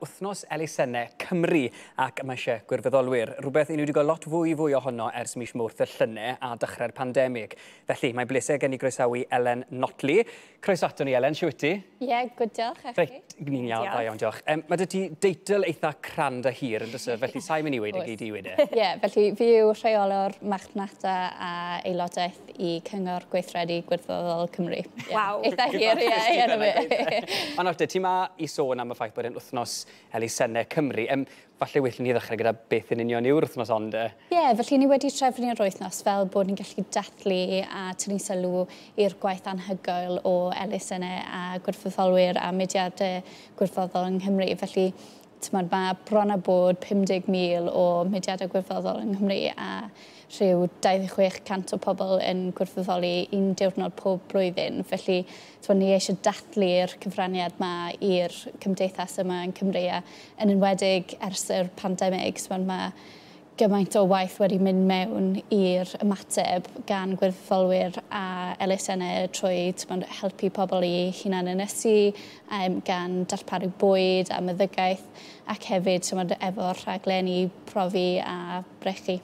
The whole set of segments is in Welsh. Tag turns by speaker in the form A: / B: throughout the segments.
A: wythnos elusennau Cymru ac yma eisiau gwirfoddolwyr. Rhywbeth i ni wedi gael lot fwy fwy ohono ers mis mwrth y llynau a dechrau'r pandemig. Felly, mae'n blesau gen i groesawu Elen Notli. Croes ato ni, Elen, siw ti?
B: Ie, yeah, good diolch,
A: Reit, ni'n iawn, da iawn, diolch. Um, mae dy ti deitl eitha cran dy hir, yn dysgu, felly sa'i mynd i wedi gyd i wedi. E.
B: Ie, yeah, felly fi yw rheolwr marchnata a aelodaeth i Cyngor Gweithredu Gwirfoddol Cymru. Waw. Eitha hir, ie, ie. ie, ie, ie, ie,
A: ie, ie, ie, ie, ie, ie, ie, ie, elusennau Cymru. Em, falle weithio ni ddechrau gyda beth yn union yw'r wythnos ond e?
B: Ie, yeah, felly ni wedi trefnu yr wythnos fel bod ni'n gallu datlu a tynnu sylw i'r gwaith anhygoel o elusennau a gwrffoddolwyr a mediadau gwrffoddol yng Nghymru. Felly mae bron a bod 50,000 o mediadau gwirfoddol yng Nghymru a rhyw 26% o pobl yn gwirfoddoli un diwrnod pob blwyddyn. Felly, twa, ni eisiau datlu'r cyfraniad yma i'r cymdeithas yma yn Cymru a yn enwedig ers yr pandemig. Mae'n mae gymaint o waith wedi mynd mewn i'r ymateb gan gweddfolwyr a elusennau trwy tmond, helpu pobl i hunan ynysu, um, gan darparu bwyd a meddygaeth ac hefyd efo'r rhaglen i profi a brechu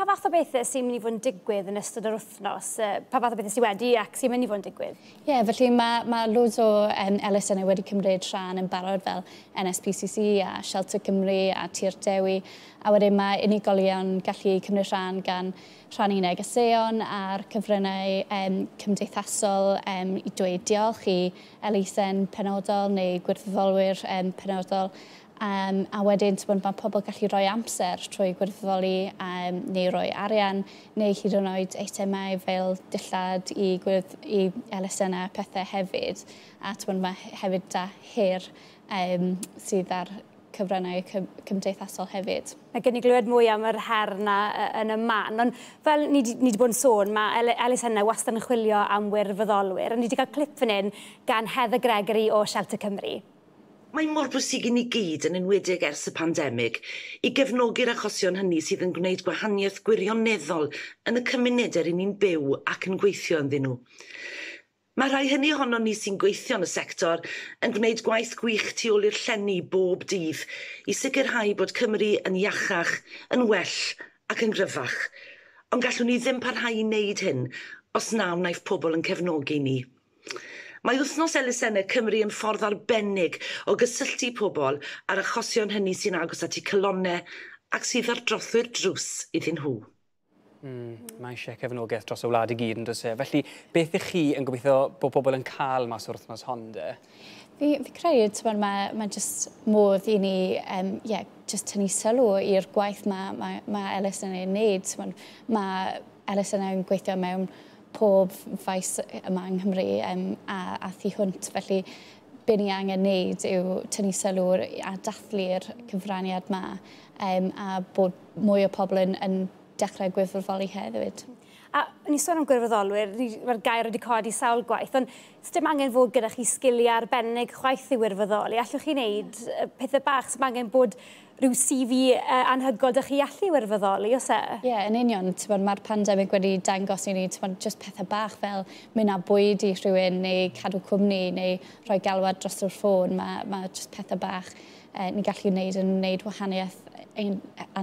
C: pa fath o bethau sy'n mynd i fod yn digwydd yn ystod yr wythnos? Pa fath o bethau sy'n wedi ac sy'n mynd i fod yn
B: digwydd? Ie, yeah, felly mae ma loads o um, elusennau wedi cymryd rhan yn barod fel NSPCC a Shelter Cymru a Tir Dewi. A wedyn mae unigolion gallu cymryd rhan gan rhannu negeseuon a'r cyfrynau um, cymdeithasol um, i dweud diolch i elusen penodol neu gwirfoddolwyr um, penodol Um, a wedyn, ti'n bod, mae pobl gallu rhoi amser trwy gwirfoddoli um, neu rhoi arian, neu hyd yn oed eitemau fel dillad i, gwirth, i LSN a pethau hefyd. A ti'n bod, mae hefyd da hir um, sydd ar cyfrannau cym cymdeithasol hefyd. Mae gen
C: i glywed mwy am yr her na yn y man, ond fel ni wedi bod yn sôn, mae Elis Henna wastad yn chwilio am wirfoddolwyr, a ni wedi cael clip fan hyn gan Heather Gregory o Shelter Cymru. Mae mor bwysig i ni gyd yn enwedig ers y pandemig i gefnogi'r achosion hynny sydd yn gwneud gwahaniaeth gwirioneddol yn y cymunedau ry'n ni'n byw ac yn gweithio ynddyn nhw. Mae rhai hynny ohono ni sy'n gweithio yn y sector yn gwneud gwaith gwych tu ôl i'r llenni bob dydd i sicrhau bod Cymru yn iachach, yn well ac yn gryfach. Ond gallwn ni ddim parhau i wneud hyn os na wnaeth pobl yn cefnogi ni. Mae wythnos elusennau Cymru yn ffordd arbennig o gysylltu pobl ar achosion hynny sy'n agos at eu colonnau ac sydd ar drothwy'r drws iddyn nhw.
A: Mm, mae eisiau cefnogaeth dros y wlad i gyd yn dod e? Felly, beth ych chi yn gobeithio bod pobl yn cael mas o'r wythnos Honda? de?
B: Fi, fi credu, ti'n mae, mae jyst modd i ni, um, yeah, jyst tynnu sylw i'r gwaith mae ma, ma Elis yn ei wneud. Mae Elis yna yn gweithio mewn pob ffais yma yng Nghymru um, a, a thu hwnt. Felly, be ni angen wneud yw tynnu sylw a dathlu'r cyfraniad yma um, a bod mwy o pobl yn, yn dechrau gwirfoddoli hefyd.
C: A ni sôn am gwirfoddolwyr, mae'r gair wedi codi sawl gwaith, ond ddim angen fod gyda chi sgiliau arbennig chwaith i wirfoddoli. Allwch chi wneud
B: pethau bach, sdim angen bod rhyw CV uh, anhygol dych chi allu wirfoddoli, os e? Ie, yeah, yn union. Mae'r pandemig wedi dangos i ni bod, just pethau bach fel mynd â bwyd i rhywun neu cadw cwmni neu rhoi galwad dros yr ffôn. Mae ma just pethau bach eh, ni gallu wneud yn wneud wahaniaeth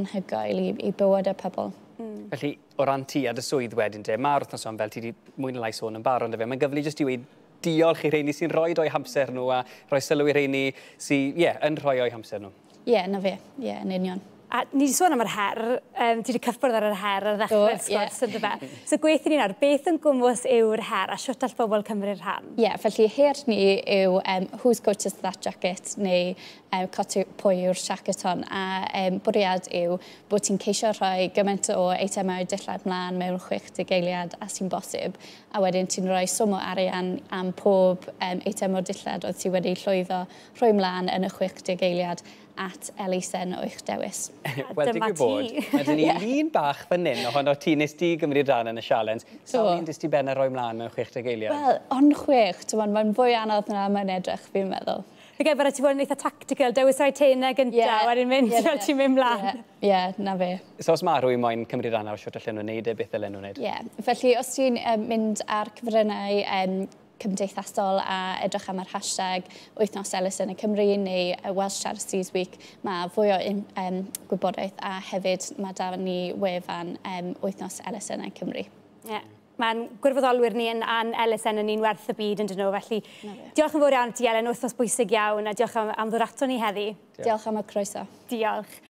B: anhygoel i, i bywyd y pobl.
A: Felly, o ran ti a dy swydd wedyn te, mae'r wrthnos o'n fel ti wedi mwyn y lais o'n yn barod fe, mae'n gyfle jyst i wedi diolch i'r rheini sy'n rhoi o'i hamser nhw a rhoi sylw i'r rheini sy'n yeah, rhoi o'i hamser nhw.
C: Ie, yeah, na fe. Ie, yeah, yn union. A ni wedi sôn am yr her, um, ti wedi cyffwrdd ar yr her ar ddechrau'r sgwrs, yeah. ynddo fe. So gweithio ni nawr, beth yn gwmwys yw'r her a siwt all bobl Cymru'r rhan?
B: Ie, yeah, felly her ni yw um, Who's Got Us That Jacket neu um, Pwy yw'r Jacket hon. A um, bwriad yw bod ti'n ceisio rhoi gymaint o eitemau dillad mlaen mewn 60 geiliad a sy'n bosib. A wedyn ti'n rhoi swm o arian am pob um, eitem o dillad oedd ti wedi llwyddo rhoi mlaen yn y 60 geiliad at elisen o eich dewis.
A: Wel, dwi'n gwybod. Mae dyn ni un bach fan hyn, ohono ti nes di gymryd rhan yn y sialens. So, Sawl un dis ti ben roi mlaen mewn 60 geiliau? Wel,
B: on chwech, mae'n fwy anodd na mae'n edrych, fi'n meddwl. Fe okay, gyfer ti fod yn eitha tactical, dewis rhaid tena gyntaf, yeah. wedyn mynd, yeah, yeah. ti'n mynd mlaen. Ie, yeah. yeah, na fe.
A: So os mae rhywun moyn cymryd rhan ar siwrt allan nhw'n neud e, beth allan nhw'n neud?
B: Ie, yeah. felly os ti'n um, mynd ar cyfryngau um, cymdeithasol a edrych am yr hashtag wythnos Elis yn y Cymru neu Welsh Charities Week. Mae fwy o um, gwybodaeth a hefyd mae da ni wefan um, wythnos Elis yn y Cymru. Yeah mae'n gwirfoddolwyr ni yn an Elisen yn un
C: werth y byd yn dyn nhw, felly diolch yn fawr iawn ti Elen, wythnos bwysig iawn, a diolch am, am ddod ato ni heddi. Diolch. diolch am y croeso. Diolch.